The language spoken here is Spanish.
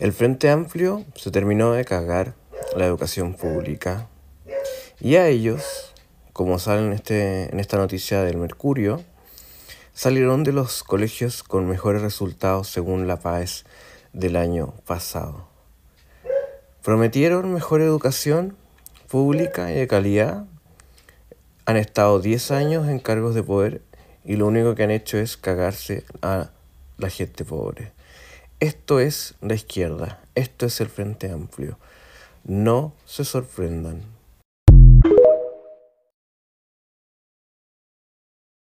El Frente Amplio se terminó de cagar la educación pública y a ellos, como salen este, en, esta noticia del Mercurio, salieron de los colegios con mejores resultados según la PAES del año pasado. Prometieron mejor educación pública y de calidad. Han estado 10 años en cargos de poder y lo único que han hecho es cagarse a la gente pobre. Esto es la izquierda, esto es el Frente Amplio. No se sorprendan.